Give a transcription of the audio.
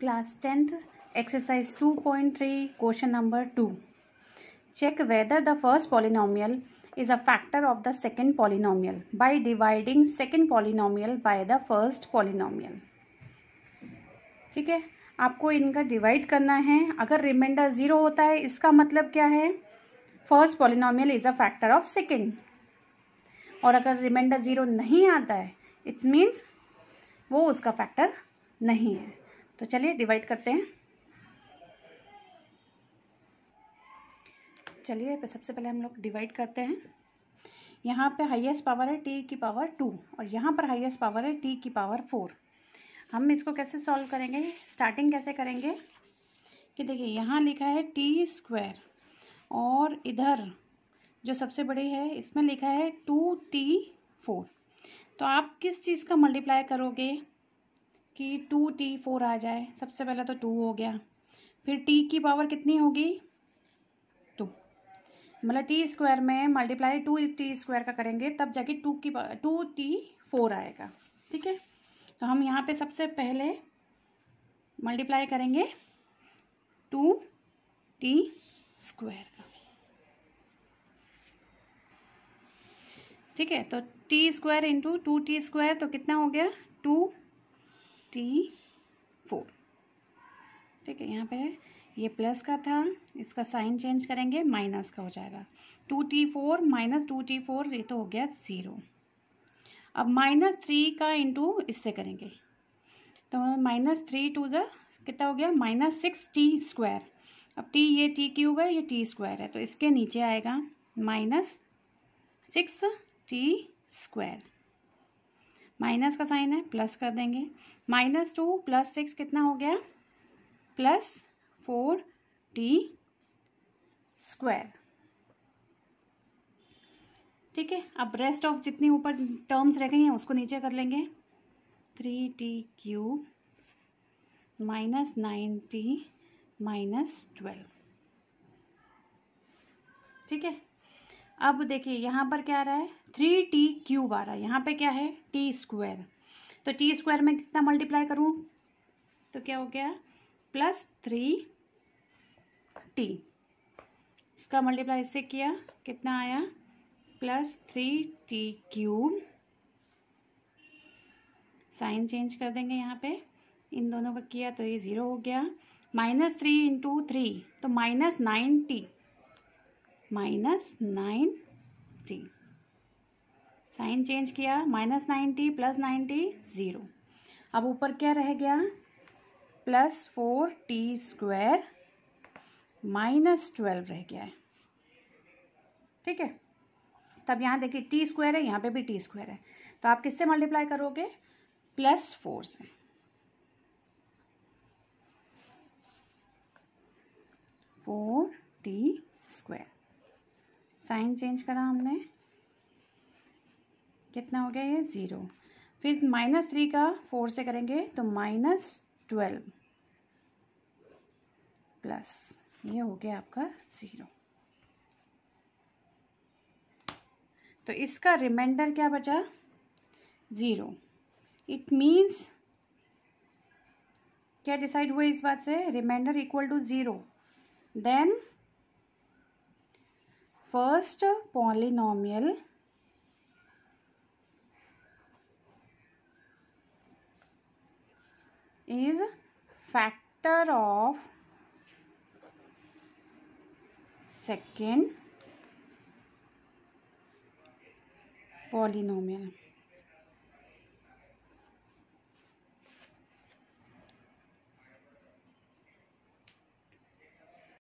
class tenth exercise two point three question number two check whether the first polynomial is a factor of the second polynomial by dividing second polynomial by the first polynomial ठीक है आपको इनका divide करना है अगर reminder zero होता है इसका मतलब क्या है first polynomial is a factor of second और अगर रिमाइंडर ज़ीरो नहीं आता है इट्स मीन्स वो उसका फैक्टर नहीं है तो चलिए डिवाइड करते हैं चलिए सबसे पहले हम लोग डिवाइड करते हैं यहाँ पे हाईएस्ट पावर है टी की पावर टू और यहाँ पर हाईएस्ट पावर है टी की पावर फोर हम इसको कैसे सॉल्व करेंगे स्टार्टिंग कैसे करेंगे कि देखिए यहाँ लिखा है टी स्क्वायर और इधर जो सबसे बड़ी है इसमें लिखा है टू टी फोर तो आप किस चीज़ का मल्टीप्लाई करोगे कि टू टी फोर आ जाए सबसे पहले तो टू हो गया फिर टी की पावर कितनी होगी टू मतलब टी स्क्वायर में मल्टीप्लाई टू टी स्क्वायर का करेंगे तब जाके टू की टू टी फोर आएगा ठीक है तो हम यहाँ पे सबसे पहले मल्टीप्लाई करेंगे टू टी स्क्वायर का ठीक है तो T square into two T square तो कितना हो गया टू सिक्सटी फोर ठीक है यहाँ पे ये प्लस का था इसका साइन चेंज करेंगे माइनस का हो जाएगा two T four minus two T four ये तो हो गया ज़ीरो अब माइनस थ्री का इंटू इससे करेंगे तो माइनस थ्री टू ज कितना हो गया माइनस सिक्स टी स्क्वायर अब टी ये टी क्यूब है ये टी स्क्वायर है तो इसके नीचे आएगा minus six T square minus का साइन है प्लस कर देंगे माइनस टू प्लस सिक्स कितना हो गया प्लस फोर टी स्क्वायर ठीक है अब रेस्ट ऑफ जितनी ऊपर टर्म्स रह गई हैं उसको नीचे कर लेंगे three T cube minus nine T minus twelve ठीक है अब देखिए यहाँ पर क्या आ रहा है थ्री टी क्यूब आ रहा है यहाँ पे क्या है टी स्क्वायर तो टी स्क्वायर में कितना मल्टीप्लाई करूँ तो क्या हो गया प्लस थ्री टी इसका मल्टीप्लाई इससे किया कितना आया plus three T cube sign change कर देंगे यहाँ पे इन दोनों का किया तो ये ज़ीरो हो गया माइनस थ्री इंटू थ्री तो minus nine T minus nine T sign change किया minus ninety plus ninety zero अब ऊपर क्या रह गया plus four T square minus twelve रह गया है ठीक है तब यहाँ देखिए टी स्क्वायर है यहाँ पे भी टी स्क्वायर है तो आप किससे मल्टीप्लाई करोगे प्लस फोर से four T square sign change करा हमने कितना हो गया ये ज़ीरो फिर माइनस थ्री का फोर से करेंगे तो माइनस ट्वेल्व प्लस ये हो गया आपका ज़ीरो तो इसका रिमाइंडर क्या बचा ज़ीरो इट मीन्स क्या डिसाइड हुआ इस बात से reminder equal to zero then First polynomial is factor of second polynomial